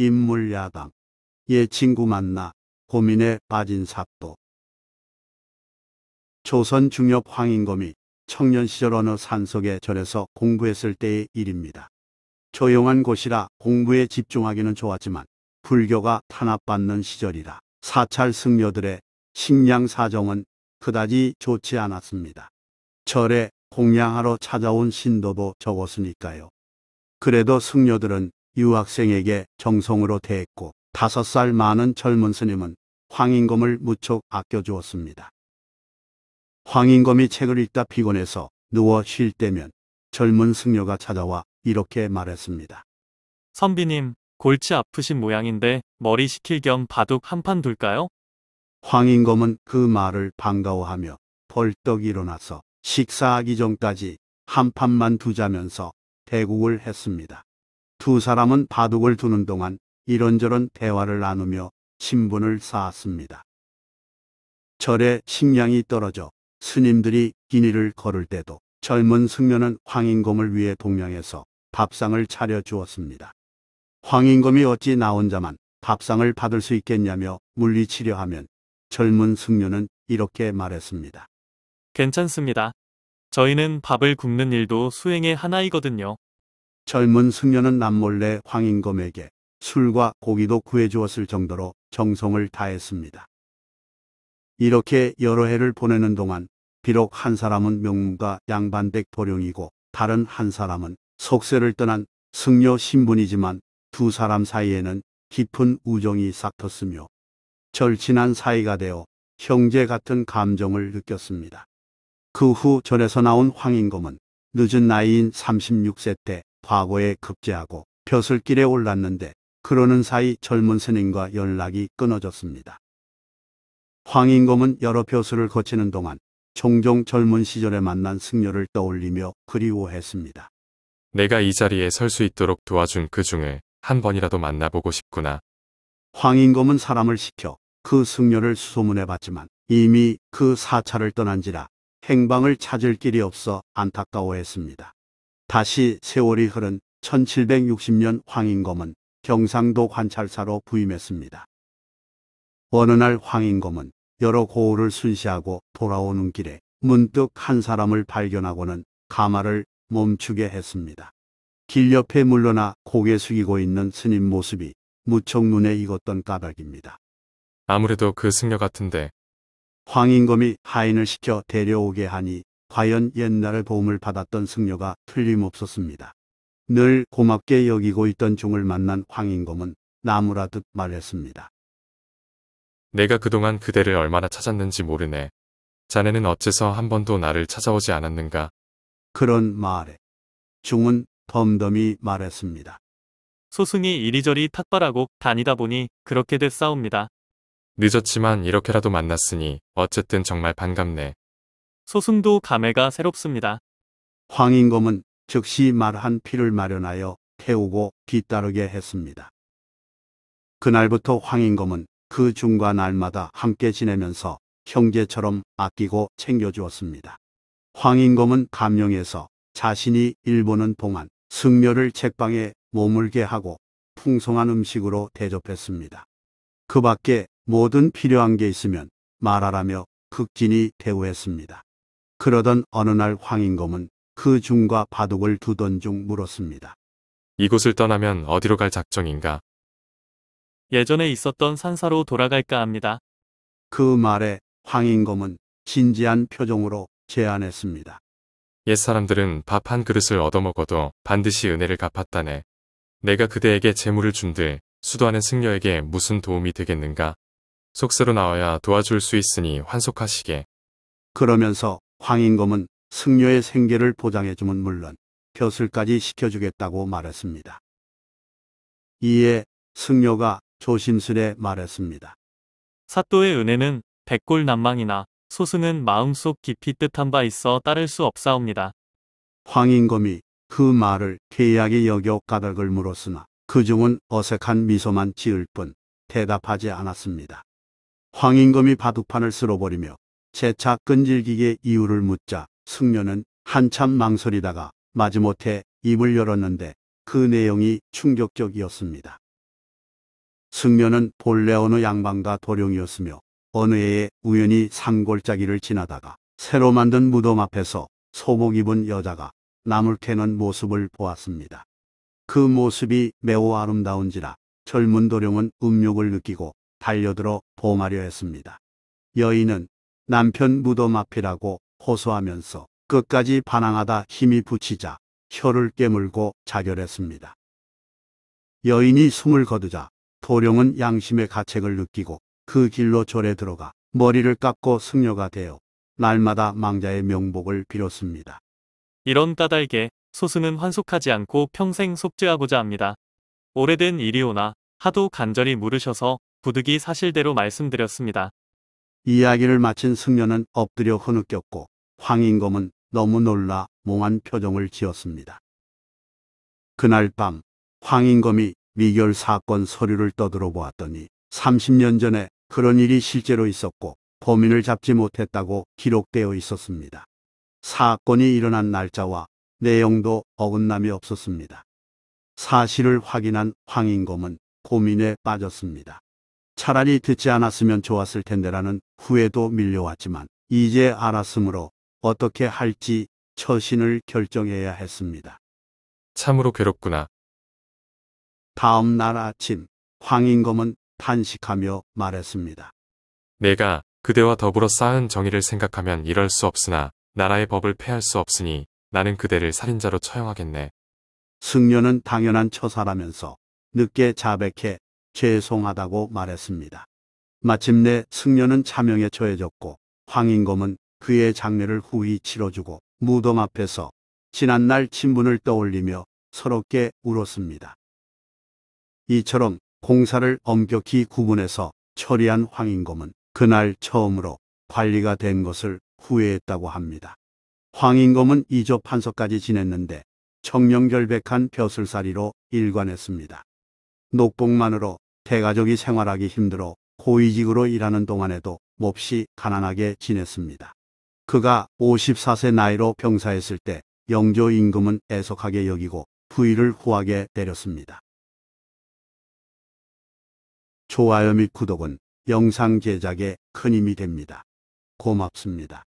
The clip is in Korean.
인물 야당, 옛 예, 친구 만나 고민에 빠진 삽도. 조선 중엽 황인검이 청년 시절 어느 산속의 절에서 공부했을 때의 일입니다. 조용한 곳이라 공부에 집중하기는 좋았지만 불교가 탄압받는 시절이라 사찰 승려들의 식량 사정은 그다지 좋지 않았습니다. 절에 공양하러 찾아온 신도도 적었으니까요. 그래도 승려들은 유학생에게 정성으로 대했고 다섯 살 많은 젊은 스님은 황인검을 무척 아껴주었습니다. 황인검이 책을 읽다 피곤해서 누워 쉴 때면 젊은 승려가 찾아와 이렇게 말했습니다. 선비님, 골치 아프신 모양인데 머리 식힐 겸 바둑 한 판 둘까요? 황인검은 그 말을 반가워하며 벌떡 일어나서 식사하기 전까지 한 판만 두자면서 대국을 했습니다. 두 사람은 바둑을 두는 동안 이런저런 대화를 나누며 신분을 쌓았습니다. 절에 식량이 떨어져 스님들이 기니를 걸을 때도 젊은 승려는 황인검을 위해 동양에서 밥상을 차려주었습니다. 황인검이 어찌 나 혼자만 밥상을 받을 수 있겠냐며 물리치려 하면 젊은 승려는 이렇게 말했습니다. 괜찮습니다. 저희는 밥을 굽는 일도 수행의 하나이거든요. 젊은 승려는 남몰래 황인검에게 술과 고기도 구해주었을 정도로 정성을 다했습니다. 이렇게 여러 해를 보내는 동안 비록 한 사람은 명문가 양반댁 도령이고 다른 한 사람은 속세를 떠난 승려 신분이지만 두 사람 사이에는 깊은 우정이 싹텄으며 절친한 사이가 되어 형제 같은 감정을 느꼈습니다. 그 후절에서 나온 황인검은 늦은 나이인 36세 때 과거에 급제하고 벼슬길에 올랐는데 그러는 사이 젊은 스님과 연락이 끊어졌습니다. 황인검은 여러 벼슬을 거치는 동안 종종 젊은 시절에 만난 승려를 떠올리며 그리워했습니다. 내가 이 자리에 설 수 있도록 도와준 그 중에 한 번이라도 만나보고 싶구나. 황인검은 사람을 시켜 그 승려를 수소문해 봤지만 이미 그 사찰을 떠난지라 행방을 찾을 길이 없어 안타까워했습니다. 다시 세월이 흐른 1760년 황인검은 경상도 관찰사로 부임했습니다. 어느 날 황인검은 여러 고을을 순시하고 돌아오는 길에 문득 한 사람을 발견하고는 가마를 멈추게 했습니다. 길 옆에 물러나 고개 숙이고 있는 스님 모습이 무척 눈에 익었던 까닭입니다. 아무래도 그 승려 같은데. 황인검이 하인을 시켜 데려오게 하니 과연 옛날에 도움을 받았던 승려가 틀림없었습니다. 늘 고맙게 여기고 있던 종을 만난 황인검은 나무라듯 말했습니다. 내가 그동안 그대를 얼마나 찾았는지 모르네. 자네는 어째서 한 번도 나를 찾아오지 않았는가? 그런 말에 중은 덤덤히 말했습니다. 소승이 이리저리 탁발하고 다니다 보니 그렇게 됐사옵니다. 늦었지만 이렇게라도 만났으니 어쨌든 정말 반갑네. 소승도 감회가 새롭습니다. 황인검은 즉시 말한 피를 마련하여 태우고 뒤따르게 했습니다. 그날부터 황인검은 그 중과 날마다 함께 지내면서 형제처럼 아끼고 챙겨주었습니다. 황인검은 감영에서 자신이 일본은 동안 승려를 책방에 머물게 하고 풍성한 음식으로 대접했습니다. 그 밖에 모든 필요한 게 있으면 말하라며 극진히 대우했습니다. 그러던 어느 날 황인검은 그 중과 바둑을 두던 중 물었습니다. 이곳을 떠나면 어디로 갈 작정인가? 예전에 있었던 산사로 돌아갈까 합니다. 그 말에 황인검은 진지한 표정으로 제안했습니다. 옛 사람들은 밥 한 그릇을 얻어먹어도 반드시 은혜를 갚았다네. 내가 그대에게 재물을 준들 수도하는 승려에게 무슨 도움이 되겠는가? 속세로 나와야 도와줄 수 있으니 환속하시게. 그러면서 황인검은 승려의 생계를 보장해주면 물론 벼슬까지 시켜주겠다고 말했습니다. 이에 승려가 조심스레 말했습니다. 사또의 은혜는 백골 난망이나 소승은 마음속 깊이 뜻한 바 있어 따를 수 없사옵니다. 황인검이 그 말을 계약이 여겨 까닭을 물었으나 그중은 어색한 미소만 지을 뿐 대답하지 않았습니다. 황인검이 바둑판을 쓸어버리며 재차 끈질기게 이유를 묻자 승려는 한참 망설이다가 마지못해 입을 열었는데 그 내용이 충격적이었습니다. 승려는 본래 어느 양반과 도령이었으며 어느 해에 우연히 산골짜기를 지나다가 새로 만든 무덤 앞에서 소복 입은 여자가 나물 캐는 모습을 보았습니다. 그 모습이 매우 아름다운지라 젊은 도령은 음욕을 느끼고 달려들어 봄하려 했습니다. 여인은 남편 무덤 앞이라고 호소하면서 끝까지 반항하다 힘이 붙이자 혀를 깨물고 자결했습니다. 여인이 숨을 거두자 도령은 양심의 가책을 느끼고 그 길로 절에 들어가 머리를 깎고 승려가 되어 날마다 망자의 명복을 빌었습니다. 이런 까닭에 소수는 환속하지 않고 평생 속죄하고자 합니다. 오래된 일이오나 하도 간절히 물으셔서 부득이 사실대로 말씀드렸습니다. 이야기를 마친 승려는 엎드려 흐느꼈고 황인검은 너무 놀라 몽한 표정을 지었습니다. 그날 밤 황인검이 미결 사건 서류를 떠들어 보았더니 30년 전에 그런 일이 실제로 있었고 범인을 잡지 못했다고 기록되어 있었습니다. 사건이 일어난 날짜와 내용도 어긋남이 없었습니다. 사실을 확인한 황인검은 고민에 빠졌습니다. 차라리 듣지 않았으면 좋았을 텐데라는 후에도 밀려왔지만 이제 알았으므로 어떻게 할지 처신을 결정해야 했습니다. 참으로 괴롭구나. 다음 날 아침 황인검은 탄식하며 말했습니다. 내가 그대와 더불어 쌓은 정의를 생각하면 이럴 수 없으나 나라의 법을 폐할 수 없으니 나는 그대를 살인자로 처형하겠네. 승려는 당연한 처사라면서 늦게 자백해 죄송하다고 말했습니다. 마침내 승려는 차명에 처해졌고 황인검은 그의 장례를 후히 치러주고 무덤 앞에서 지난날 친분을 떠올리며 서럽게 울었습니다. 이처럼 공사를 엄격히 구분해서 처리한 황인검은 그날 처음으로 관리가 된 것을 후회했다고 합니다. 황인검은 이조 판서까지 지냈는데 청렴결백한 벼슬살이로 일관했습니다. 녹봉만으로 대가족이 생활하기 힘들어 고위직으로 일하는 동안에도 몹시 가난하게 지냈습니다. 그가 54세 나이로 병사했을 때 영조 임금은 애석하게 여기고 부위를 후하게 내렸습니다. 좋아요 및 구독은 영상 제작에 큰 힘이 됩니다. 고맙습니다.